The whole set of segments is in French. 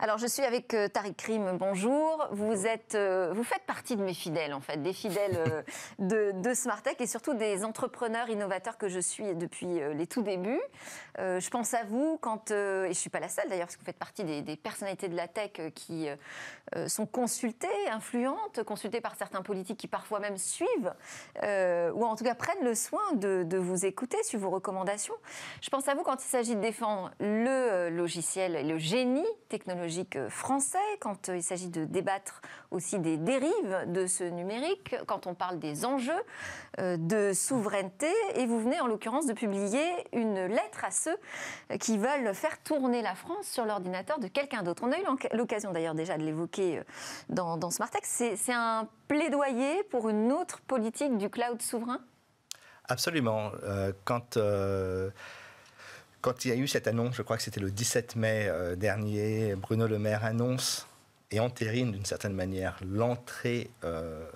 Alors, je suis avec euh, Tariq Krim, bonjour. Vous, êtes, euh, vous faites partie de mes fidèles, en fait, des fidèles euh, de, Smart Tech et surtout des entrepreneurs innovateurs que je suis depuis les tout débuts. je pense à vous quand, et je ne suis pas la seule d'ailleurs, parce que vous faites partie des, personnalités de la tech qui sont consultées, influentes, consultées par certains politiques qui parfois même suivent, ou en tout cas prennent le soin de, vous écouter sur vos recommandations. Je pense à vous quand il s'agit de défendre le logiciel, le génie technologique français, quand euh, il s'agit de débattre aussi des dérives de ce numérique, quand on parle des enjeux euh, de souveraineté. Et vous venez en l'occurrence de publier une lettre à ceux euh, qui veulent faire tourner la France sur l'ordinateur de quelqu'un d'autre. On a eu l'occasion d'ailleurs déjà de l'évoquer dans, dans Smartex. C'est un plaidoyer pour une autre politique du cloud souverain Absolument. quand quand il y a eu cette annonce, je crois que c'était le 17 mai euh, dernier, Bruno Le Maire annonce et entérine d'une certaine manière l'entrée euh,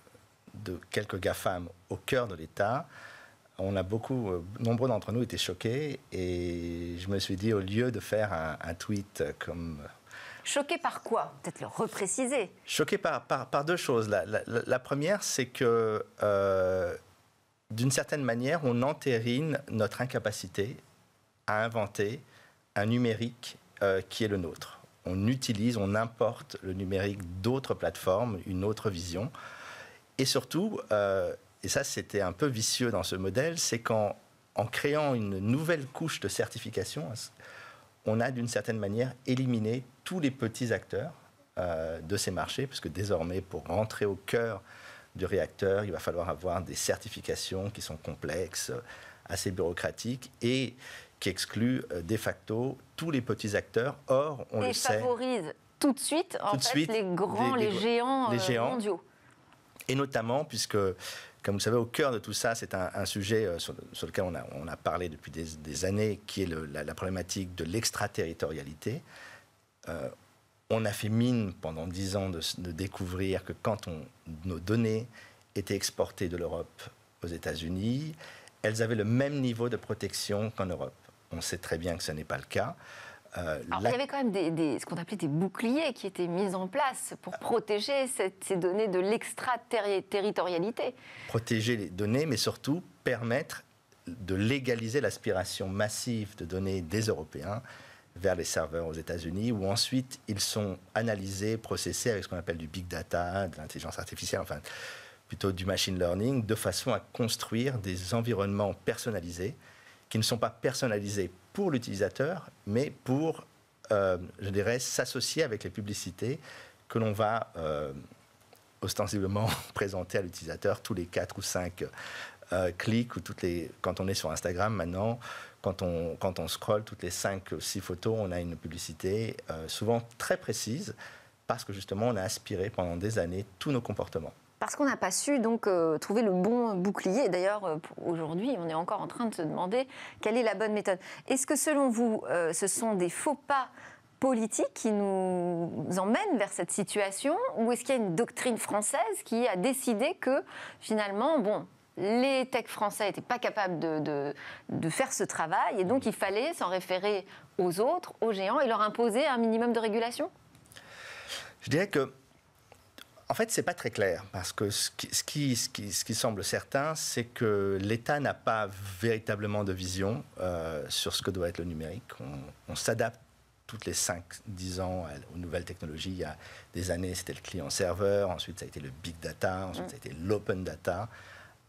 de quelques GAFAM au cœur de l'État. On a beaucoup, euh, nombreux d'entre nous étaient choqués et je me suis dit, au lieu de faire un, tweet comme Choqué par quoi Peut-être le repréciser. Choqué par, par, deux choses. La, première, c'est que, d'une certaine manière, on entérine notre incapacité a inventé un numérique euh, qui est le nôtre. On utilise, on importe le numérique d'autres plateformes, une autre vision. Et surtout, euh, et ça c'était un peu vicieux dans ce modèle, c'est qu'en en créant une nouvelle couche de certification, on a d'une certaine manière éliminé tous les petits acteurs euh, de ces marchés, puisque désormais, pour rentrer au cœur du réacteur, il va falloir avoir des certifications qui sont complexes, assez bureaucratiques, et qui exclut euh, de facto tous les petits acteurs. Or, on les le sait. favorise tout de suite, en fait, les grands, les, euh, géants, mondiaux. Et notamment, puisque comme vous savez, au cœur de tout ça, c'est un, sujet euh, sur, lequel on a, on a, parlé depuis des, années, qui est la, problématique de l'extraterritorialité. on a fait mine pendant dix ans de, découvrir que quand nos données étaient exportées de l'Europe aux États-Unis, elles avaient le même niveau de protection qu'en Europe. On sait très bien que ce n'est pas le cas. Euh, Alors, Il y avait quand même des, ce qu'on appelait des boucliers qui étaient mis en place pour protéger ces données de l'extraterritorialité. Protéger les données, mais surtout permettre de légaliser l'aspiration massive de données des Européens vers les serveurs aux États-Unis, où ensuite ils sont analysés, processés avec ce qu'on appelle du big data, de l'intelligence artificielle, enfin plutôt du machine learning, de façon à construire des environnements personnalisés qui ne sont pas personnalisés pour l'utilisateur, mais pour, euh, je dirais, s'associer avec les publicités que l'on va euh, ostensiblement présenter à l'utilisateur tous les 4 ou 5 euh, clics ou toutes les... Quand on est sur Instagram maintenant, quand on, quand on scrolle toutes les 5 ou 6 photos, on a une publicité souvent très précise parce que justement on a aspiré pendant des années tous nos comportements parce qu'on n'a pas su donc euh, trouver le bon bouclier. D'ailleurs, euh, aujourd'hui, on est encore en train de se demander quelle est la bonne méthode. Est-ce que selon vous, euh, ce sont des faux pas politiques qui nous emmènent vers cette situation ou est-ce qu'il y a une doctrine française qui a décidé que finalement, bon, les techs français n'étaient pas capables de, de, faire ce travail et donc il fallait s'en référer aux autres, aux géants et leur imposer un minimum de régulation Je dirais que en fait, ce n'est pas très clair parce que ce qui, semble certain, c'est que l'État n'a pas véritablement de vision euh, sur ce que doit être le numérique. On, s'adapte toutes les 5-10 ans aux nouvelles technologies. Il y a des années, c'était le client-serveur, ensuite ça a été le big data, ensuite ça a mm. été l'open data.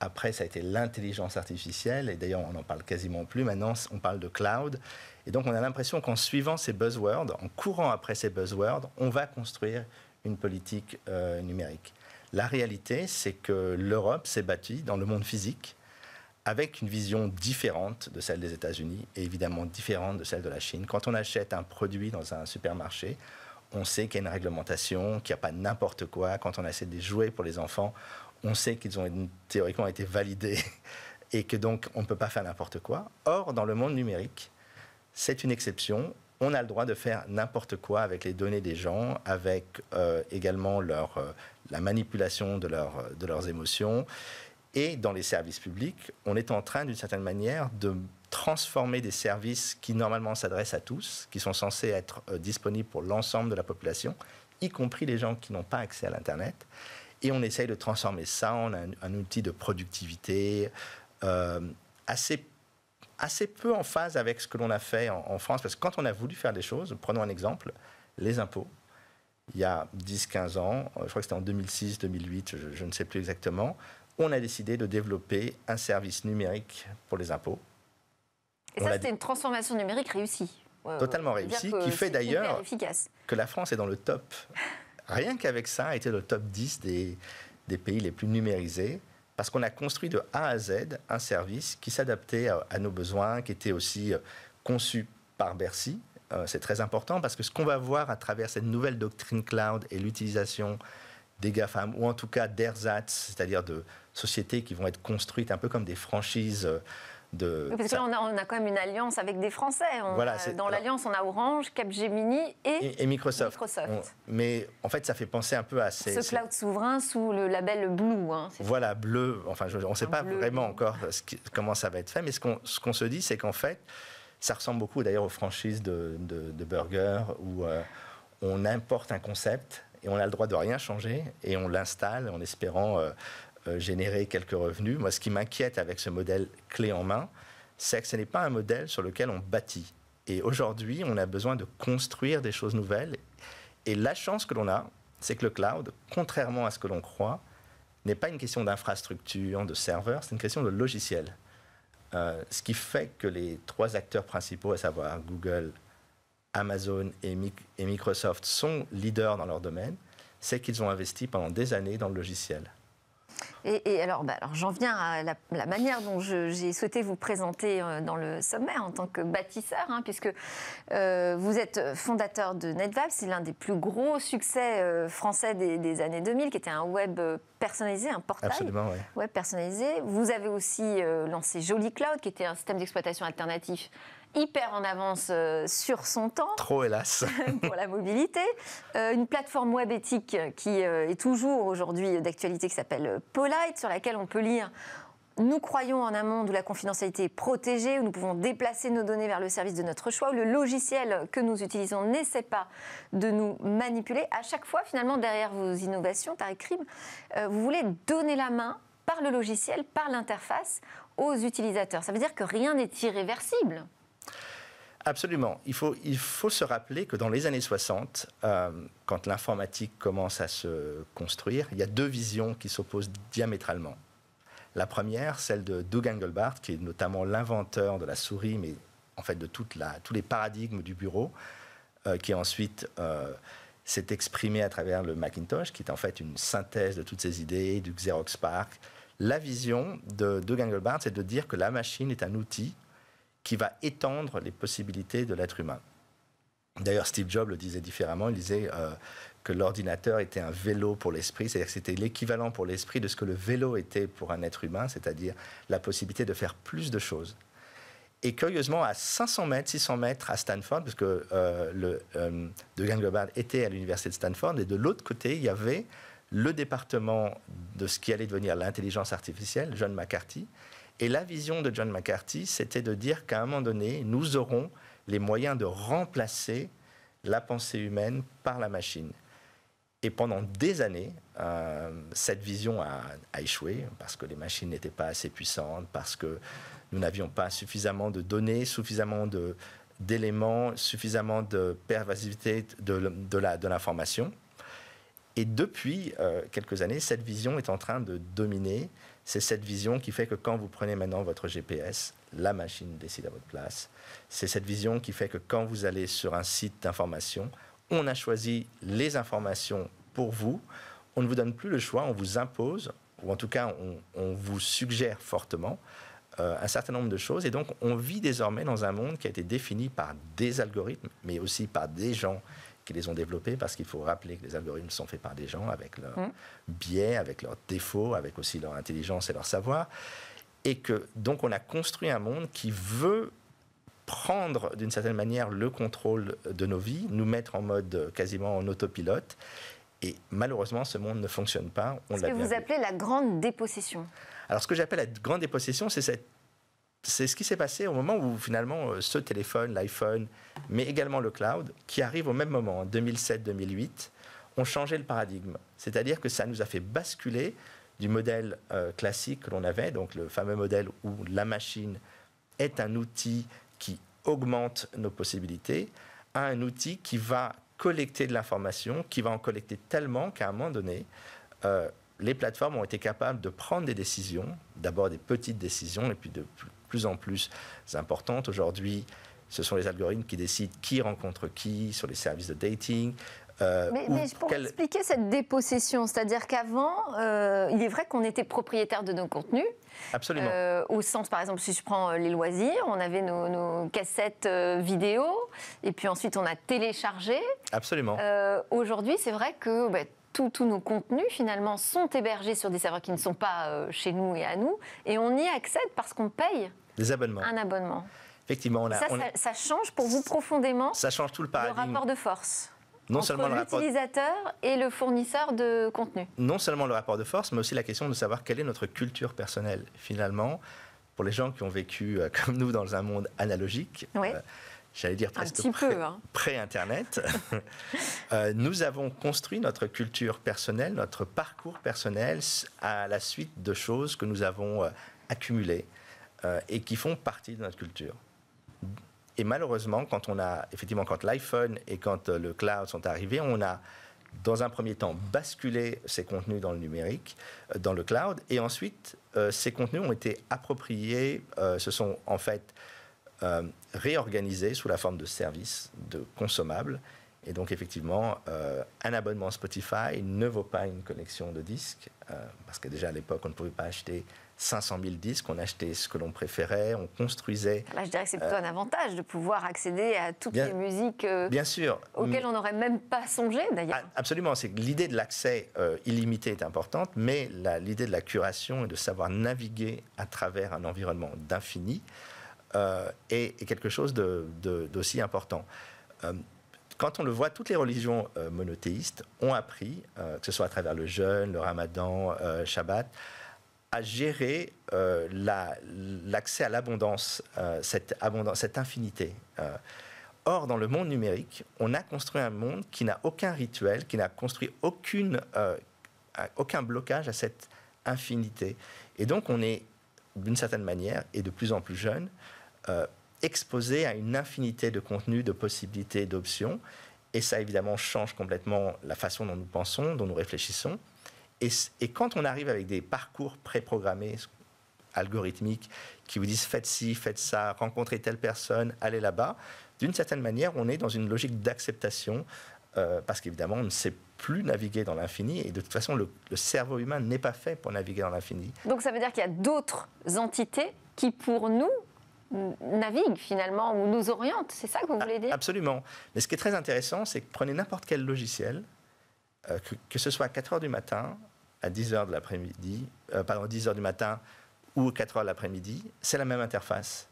Après, ça a été l'intelligence artificielle, et d'ailleurs, on n'en parle quasiment plus. Maintenant, on parle de cloud. Et donc, on a l'impression qu'en suivant ces buzzwords, en courant après ces buzzwords, on va construire une politique euh, numérique. La réalité, c'est que l'Europe s'est bâtie dans le monde physique avec une vision différente de celle des États-Unis et évidemment différente de celle de la Chine. Quand on achète un produit dans un supermarché, on sait qu'il y a une réglementation, qu'il n'y a pas n'importe quoi. Quand on achète des jouets pour les enfants, on sait qu'ils ont théoriquement été validés et que donc on ne peut pas faire n'importe quoi. Or, dans le monde numérique, c'est une exception on a le droit de faire n'importe quoi avec les données des gens, avec euh, également leur, euh, la manipulation euh, de, leurs émotions. Et dans les services publics, on est en train, d'une certaine manière, de transformer des services qui normalement s'adressent à tous, qui sont censés être disponibles pour l'ensemble de la population, y compris les gens qui n'ont pas accès à l'Internet. Et on essaye de transformer ça en un, un outil de productivité assez assez peu en phase avec ce que l'on a fait en, France, parce que quand on a voulu faire des choses, prenons un exemple, les impôts, il y a 10-15 ans, euh, je crois que c'était en 2006-2008, je, ne sais plus exactement, on a décidé de développer un service numérique pour les impôts. Et ça, c'était une transformation numérique réussie. totalement réussie, qui fait d'ailleurs que la France est dans le top. Rien qu'avec ça, a été le top 10 des pays les plus numérisés parce qu'on a construit de A à Z un service qui s'adaptait à, nos besoins, qui était aussi euh, conçu par Bercy. Euh, c'est très important parce que ce qu'on va voir à travers cette nouvelle doctrine cloud et l'utilisation des GAFAM, ou en tout cas d'ersatz, c'est-à-dire de sociétés qui vont être construites un peu comme des franchises euh, parce que là, on a, quand même une alliance avec des Français. dans l'alliance, on a Orange, Capgemini et, Microsoft. mais en fait, ça fait penser un peu à ces. Ce cloud souverain sous le label Blue. Hein. voilà, bleu. Enfin, on ne sait pas vraiment encore comment ça va être fait, mais ce qu'on se dit, c'est qu'en fait, ça ressemble beaucoup d'ailleurs aux franchises de, Burger, où euh, on importe un concept et on a le droit de rien changer et on l'installe en espérant euh, euh, générer quelques revenus. Moi, ce qui m'inquiète avec ce modèle clé en main, c'est que ce n'est pas un modèle sur lequel on bâtit. Et aujourd'hui, on a besoin de construire des choses nouvelles. Et la chance que l'on a, c'est que le cloud, contrairement à ce que l'on croit, n'est pas une question d'infrastructure, de serveur, c'est une question de logiciel. Euh, ce qui fait que les trois acteurs principaux, à savoir Google, Amazon et Microsoft, sont leaders dans leur domaine, c'est qu'ils ont investi pendant des années dans le logiciel. Et, bah, alors, j'en viens à la, manière dont j'ai souhaité vous présenter euh, dans le sommaire en tant que bâtisseur, hein, puisque euh, vous êtes fondateur de NetVab, c'est l'un des plus gros succès euh, français des, années 2000, qui était un web personnalisé, un portail web personnalisé. Vous avez aussi lancé Jolly Cloud, qui était un système d'exploitation alternatif hyper en avance euh, sur son temps. Trop, hélas. pour la mobilité. Euh, une plateforme web éthique qui euh, est toujours aujourd'hui d'actualité qui s'appelle Polite, sur laquelle on peut lire nous croyons en un monde où la confidentialité est protégée, où nous pouvons déplacer nos données vers le service de notre choix, où le logiciel que nous utilisons n'essaie pas de nous manipuler. À chaque fois, finalement, derrière vos innovations, Tarek Crime, vous voulez donner la main par le logiciel, par l'interface, aux utilisateurs. Ça veut dire que rien n'est irréversible. Absolument. Il faut, se rappeler que dans les années 60, euh, quand l'informatique commence à se construire, il y a deux visions qui s'opposent diamétralement. La première, celle de Doug Engelbart, qui est notamment l'inventeur de la souris, mais en fait de toute tous les paradigmes du bureau, euh, qui ensuite euh, s'est exprimé à travers le Macintosh, qui est en fait une synthèse de toutes ces idées, du Xerox Park. La vision de Doug Engelbart, c'est de dire que la machine est un outil qui va étendre les possibilités de l'être humain. D'ailleurs, Steve Jobs le disait différemment. Il disait euh, que l'ordinateur était un vélo pour l'esprit, c'est-à-dire que c'était l'équivalent pour l'esprit de ce que le vélo était pour un être humain, c'est-à-dire la possibilité de faire plus de choses. Et curieusement, à 500 mètres, 600 mètres à Stanford, parce que euh, le, euh, De était à l'université de Stanford, et de l'autre côté, il y avait le département de ce qui allait devenir l'intelligence artificielle, John McCarthy, et la vision de John McCarthy, c'était de dire qu'à un moment donné, nous aurons les moyens de remplacer la pensée humaine par la machine. Et pendant des années, euh, cette vision a, échoué parce que les machines n'étaient pas assez puissantes, parce que nous n'avions pas suffisamment de données, suffisamment d'éléments, suffisamment de pervasivité de, l'information. et depuis euh, quelques années, cette vision est en train de dominer c'est cette vision qui fait que quand vous prenez maintenant votre GPS, la machine décide à votre place. C'est cette vision qui fait que quand vous allez sur un site d'information, on a choisi les informations pour vous. On ne vous donne plus le choix, on vous impose, ou en tout cas on, vous suggère fortement euh, un certain nombre de choses. Et donc on vit désormais dans un monde qui a été défini par des algorithmes, mais aussi par des gens qui les ont développés, parce qu'il faut rappeler que les algorithmes sont faits par des gens avec leurs hum. biais, avec leurs défauts, avec aussi leur intelligence et leur savoir. Et que donc on a construit un monde qui veut prendre d'une certaine manière le contrôle de nos vies, nous mettre en mode quasiment en autopilote. Et malheureusement, ce monde ne fonctionne pas. On ce que vous appelez la grande dépossession. Alors, ce que j'appelle la grande dépossession, c'est cette c'est ce qui s'est passé au moment où finalement euh, ce téléphone, l'iPhone, mais également le cloud, qui arrive au même moment, en 2007-2008, ont changé le paradigme. C'est-à-dire que ça nous a fait basculer du modèle euh, classique que l'on avait, donc le fameux modèle où la machine est un outil qui augmente nos possibilités, à un outil qui va collecter de l'information, qui va en collecter tellement qu'à un moment donné, euh, les plateformes ont été capables de prendre des décisions, d'abord des petites décisions et puis de plus plus en plus importante. Aujourd'hui, ce sont les algorithmes qui décident qui rencontre qui sur les services de dating. Euh, mais, pour expliquer cette dépossession, c'est-à-dire qu'avant, euh, il est vrai qu'on était propriétaire de nos contenus. Absolument. Euh, au sens, par exemple, si je prends les loisirs, on avait nos, cassettes vidéo, et puis ensuite on a téléchargé. Absolument. Aujourd'hui, c'est vrai que bah, tous nos contenus finalement sont hébergés sur des serveurs qui ne sont pas chez nous et à nous, et on y accède parce qu'on paye. Des abonnements. Un abonnement. Effectivement, on a, ça, change pour vous profondément. Ça change tout le paradigme. Le rapport de force. Non entre seulement l'utilisateur et le fournisseur de contenu. Non seulement le rapport de force, mais aussi la question de savoir quelle est notre culture personnelle finalement pour les gens qui ont vécu euh, comme nous dans un monde analogique. Euh, j'allais dire presque hein. pré-internet. euh, nous avons construit notre culture personnelle, notre parcours personnel à la suite de choses que nous avons euh, accumulées. Euh, et qui font partie de notre culture. Et malheureusement, quand on a effectivement quand l'iPhone et quand euh, le cloud sont arrivés, on a dans un premier temps basculé ces contenus dans le numérique, euh, dans le cloud, et ensuite ces contenus ont été appropriés, se sont en fait réorganisés sous la forme de services, de consommables, et donc, effectivement, euh, un abonnement Spotify ne vaut pas une collection de disques, euh, parce que déjà à l'époque, on ne pouvait pas acheter 500 000 disques, on achetait ce que l'on préférait, on construisait. Là, je dirais que c'est plutôt euh, un avantage de pouvoir accéder à toutes les musiques auxquelles on n'aurait même pas songé, d'ailleurs. Ah, absolument, c'est l'idée de l'accès illimité est importante, mais l'idée de la curation et de savoir naviguer à travers un environnement d'infini est, quelque chose d'aussi de, important quand on le voit, toutes les religions euh, monothéistes ont appris, euh, que ce soit à travers le jeûne, le ramadan, le euh, Shabbat, à gérer l'accès à l'abondance, cette, abondance, cette infinité. Or, dans le monde numérique, on a construit un monde qui n'a aucun rituel, qui n'a construit aucune, aucun blocage à cette infinité. Et donc, on est, d'une certaine manière, et de plus en plus jeune, exposé à une infinité de contenus, de possibilités, d'options. Et ça, évidemment, change complètement la façon dont nous pensons, dont nous réfléchissons. Et, quand on arrive avec des parcours préprogrammés, algorithmiques, qui vous disent faites ci, faites ça, rencontrez telle personne, allez là-bas, d'une certaine manière, on est dans une logique d'acceptation, euh, parce qu'évidemment, on ne sait plus naviguer dans l'infini, et de toute façon, le cerveau humain n'est pas fait pour naviguer dans l'infini. Donc ça veut dire qu'il y a d'autres entités qui, pour nous, navigue finalement ou nous oriente. C'est ça que vous ah, voulez dire Absolument. Mais ce qui est très intéressant, c'est que prenez n'importe quel logiciel, euh, que, ce soit à 4 heures du matin, à 10 heures de l'après-midi, euh, pardon, 10 heures du matin ou 4 heures de l'après-midi, c'est la même interface.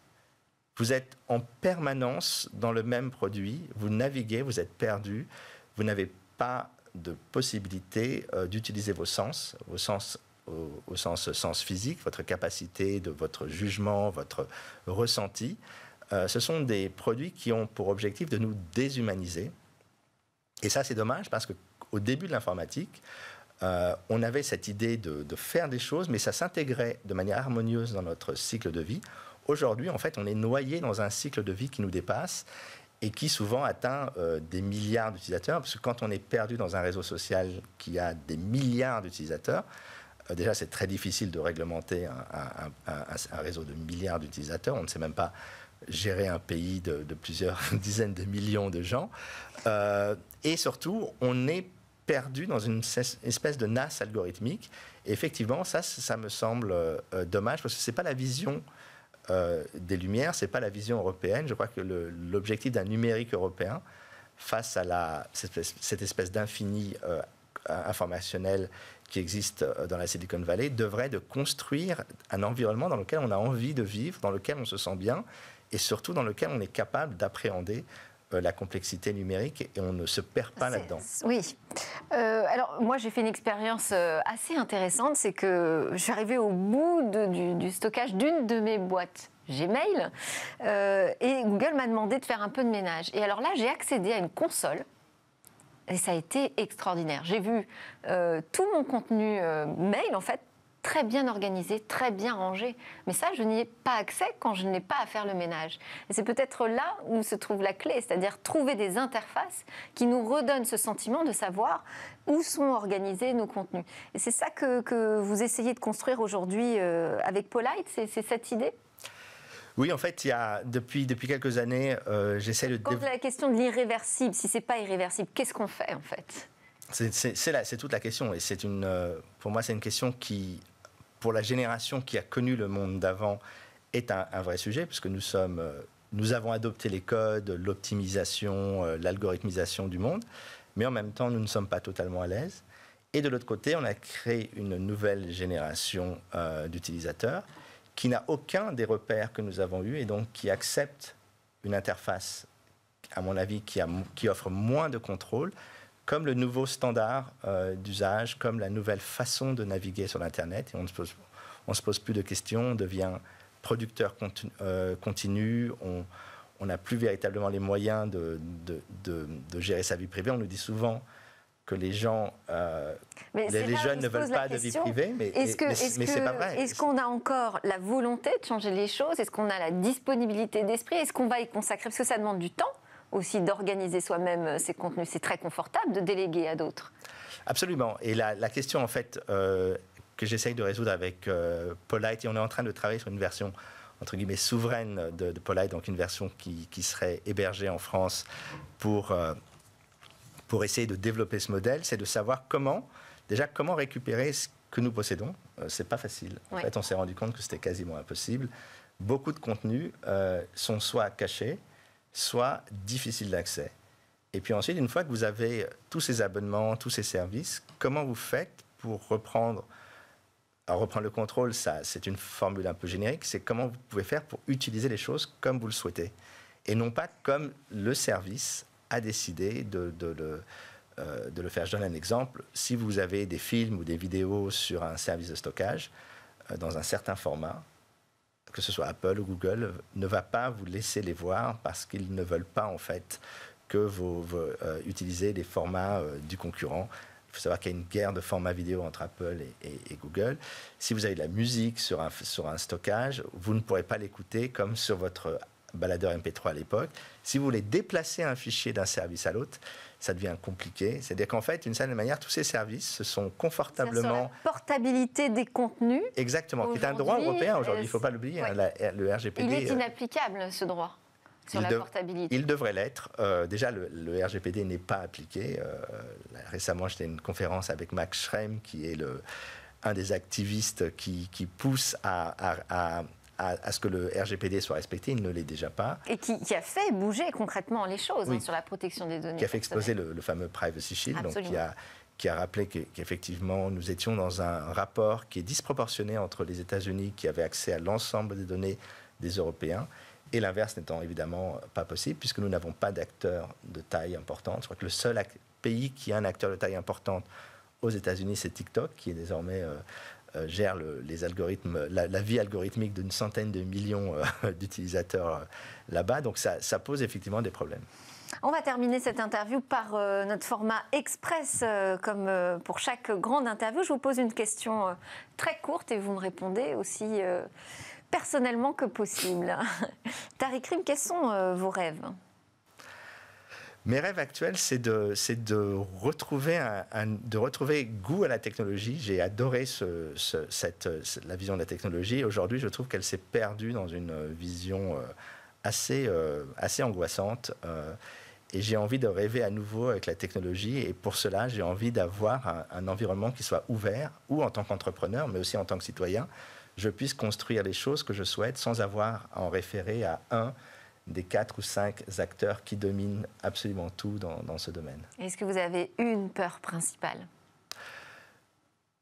Vous êtes en permanence dans le même produit, vous naviguez, vous êtes perdu, vous n'avez pas de possibilité euh, d'utiliser vos sens, vos sens au, sens, physique, votre capacité de votre jugement, votre ressenti. Euh, ce sont des produits qui ont pour objectif de nous déshumaniser. Et ça, c'est dommage parce qu'au début de l'informatique, euh, on avait cette idée de, faire des choses, mais ça s'intégrait de manière harmonieuse dans notre cycle de vie. Aujourd'hui, en fait, on est noyé dans un cycle de vie qui nous dépasse et qui souvent atteint euh, des milliards d'utilisateurs, parce que quand on est perdu dans un réseau social qui a des milliards d'utilisateurs, euh, déjà, c'est très difficile de réglementer un, réseau de milliards d'utilisateurs. On ne sait même pas gérer un pays de, plusieurs dizaines de millions de gens. Euh, et surtout, on est perdu dans une espèce de nasse algorithmique. Et effectivement, ça, ça me semble euh, dommage parce que c'est pas la vision des Lumières, c'est pas la vision européenne. Je crois que l'objectif d'un numérique européen face à la, cette espèce d'infini informationnel qui existe euh, dans la Silicon Valley devrait de construire un environnement dans lequel on a envie de vivre, dans lequel on se sent bien et surtout dans lequel on est capable d'appréhender euh, la complexité numérique et on ne se perd pas là-dedans. Oui. Euh, alors moi j'ai fait une expérience assez intéressante, c'est que je suis arrivée au bout du, stockage d'une de mes boîtes. Gmail et Google m'a demandé de faire un peu de ménage. Et alors là, j'ai accédé à une console et ça a été extraordinaire. J'ai vu euh, tout mon contenu euh, mail, en fait, très bien organisé, très bien rangé. Mais ça, je n'y ai pas accès quand je n'ai pas à faire le ménage. Et c'est peut-être là où se trouve la clé, c'est-à-dire trouver des interfaces qui nous redonnent ce sentiment de savoir où sont organisés nos contenus. Et c'est ça que, que, vous essayez de construire aujourd'hui euh, avec Polite, c'est cette idée oui, en fait, il y a, depuis, depuis quelques années, euh, j'essaie de... Quand la question de l'irréversible, si c'est pas irréversible, qu'est-ce qu'on fait en fait C'est toute la question. Et c'est une, euh, pour moi, c'est une question qui, pour la génération qui a connu le monde d'avant, est un, vrai sujet, puisque nous sommes... Euh, nous avons adopté les codes, l'optimisation, l'algorithmisation du monde, mais en même temps, nous ne sommes pas totalement à l'aise. Et de l'autre côté, on a créé une nouvelle génération d'utilisateurs qui n'a aucun des repères que nous avons eus et donc qui accepte une interface, à mon avis, qui, qui offre moins de contrôle, comme le nouveau standard euh, d'usage, comme la nouvelle façon de naviguer sur l'Internet. on ne se pose, plus de questions, on devient producteur continu, euh, on, n'a plus véritablement les moyens de, de, gérer sa vie privée. On nous dit souvent les gens, euh, les, jeunes ne veulent pas de vie privée, mais est-ce que, pas vrai. Est-ce qu'on a encore la volonté de changer les choses Est-ce qu'on a la disponibilité d'esprit Est-ce qu'on va y consacrer Parce que ça demande du temps aussi d'organiser soi-même euh, ses contenus. C'est très confortable de déléguer à d'autres. Absolument. Et la, question, en fait, euh, que j'essaye de résoudre avec Polite, et on est en train de travailler sur une version entre guillemets souveraine de, Polite, donc une version qui, serait hébergée en France pour pour essayer de développer ce modèle, c'est de savoir comment, déjà, comment récupérer ce que nous possédons. Euh, c'est pas facile. En fait, on s'est rendu compte que c'était quasiment impossible. Beaucoup de contenus euh, sont soit cachés, soit difficiles d'accès. Et puis ensuite, une fois que vous avez tous ces abonnements, tous ces services, comment vous faites pour reprendre reprendre le contrôle, ça, c'est une formule un peu générique. C'est comment vous pouvez faire pour utiliser les choses comme vous le souhaitez et non pas comme le service a décidé de, de, euh, de, le faire. Je donne un exemple. Si vous avez des films ou des vidéos sur un service de stockage euh, dans un certain format, que ce soit Apple ou Google, ne va pas vous laisser les voir parce qu'ils ne veulent pas en fait que vous, euh, utilisez les formats du concurrent. Il faut savoir qu'il y a une guerre de format vidéo entre Apple et, et, Google. Si vous avez de la musique sur un, sur un stockage, vous ne pourrez pas l'écouter comme sur votre baladeur MP3 à l'époque. Si vous voulez déplacer un fichier d'un service à l'autre, ça devient compliqué. C'est-à-dire qu'en fait, d'une certaine manière, tous ces services se sont confortablement. La portabilité des contenus. Exactement, qui est un droit européen aujourd'hui, euh, il ne faut pas l'oublier, hein, euh, le RGPD. Il est euh, inapplicable, ce droit. Sur il, la portabilité. il devrait l'être. déjà, le, RGPD n'est pas appliqué. récemment, j'étais à une conférence avec Max Schrems, qui est le, un des activistes qui, pousse à à, ce que le RGPD soit respecté, il ne l'est déjà pas. Et qui, a fait bouger concrètement les choses hein, sur la protection des données. Qui a fait exploser le, fameux Privacy Shield, donc qui a, rappelé qu'effectivement, nous étions dans un rapport qui est disproportionné entre les États-Unis, qui avaient accès à l'ensemble des données des Européens, et l'inverse n'étant évidemment pas possible, puisque nous n'avons pas d'acteurs de taille importante. Je crois que le seul pays qui a un acteur de taille importante aux États-Unis, c'est TikTok, qui est désormais euh, euh, gère les algorithmes, la, vie algorithmique d'une centaine de millions euh, d'utilisateurs euh, là-bas. Donc ça, pose effectivement des problèmes. On va terminer cette interview par notre format express. comme pour chaque grande interview, je vous pose une question très courte et vous me répondez aussi personnellement que possible. Tariq Krim, quels sont vos rêves mes rêves actuels, c'est de, c'est de, retrouver de retrouver goût à la technologie. J'ai adoré la vision de la technologie. Aujourd'hui, je trouve qu'elle s'est perdue dans une vision euh, assez, euh, assez angoissante. Euh, et j'ai envie de rêver à nouveau avec la technologie. Et pour cela, j'ai envie d'avoir un, environnement qui soit ouvert, où en tant qu'entrepreneur, mais aussi en tant que citoyen, je puisse construire les choses que je souhaite sans avoir à en référer à un des quatre ou cinq acteurs qui dominent absolument tout dans, ce domaine. Est-ce que vous avez une peur principale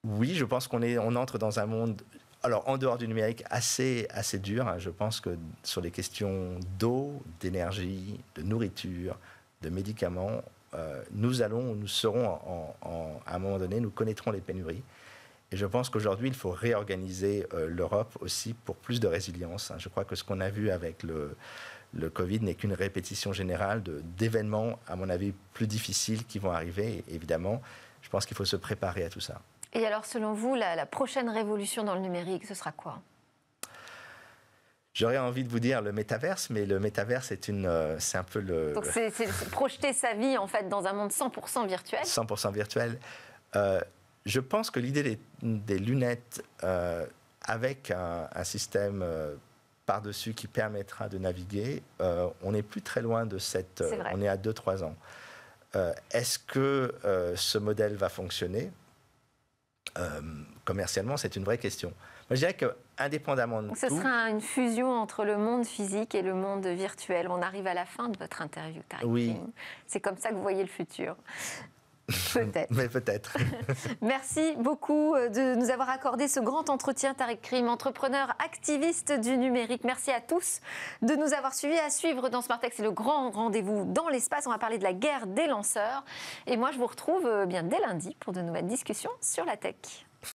Oui, je pense qu'on on entre dans un monde, alors en dehors du numérique, assez, assez dur. Hein. Je pense que sur les questions d'eau, d'énergie, de nourriture, de médicaments, euh, nous allons, nous serons, à un moment donné, nous connaîtrons les pénuries. Et je pense qu'aujourd'hui, il faut réorganiser euh, l'Europe aussi pour plus de résilience. Hein. Je crois que ce qu'on a vu avec le, le Covid n'est qu'une répétition générale d'événements, à mon avis, plus difficiles qui vont arriver. évidemment, je pense qu'il faut se préparer à tout ça. Et alors, selon vous, la, prochaine révolution dans le numérique, ce sera quoi J'aurais envie de vous dire le métaverse, mais le métaverse, c'est une, euh, c'est un peu le. Donc c'est, projeter sa vie en fait dans un monde 100% virtuel. 100% virtuel. Euh, je pense que l'idée des, lunettes euh, avec un, système par-dessus qui permettra de naviguer, euh, on n'est plus très loin de cette... on est à 2-3 ans. Euh, est-ce que euh, ce modèle va fonctionner Commercialement, c'est une vraie question. je dirais que, indépendamment de Ce sera une fusion entre le monde physique et le monde virtuel. On arrive à la fin de votre interview, Oui. C'est comme ça que vous voyez le futur. Peut-être. Mais peut-être. Merci beaucoup euh, de nous avoir accordé ce grand entretien, Tarek Krim, entrepreneur, activiste du numérique. Merci à tous de nous avoir suivi À suivre dans Smartex c'est le grand rendez-vous dans l'espace. On va parler de la guerre des lanceurs. Et moi, je vous retrouve euh, bien dès lundi pour de nouvelles discussions sur la tech.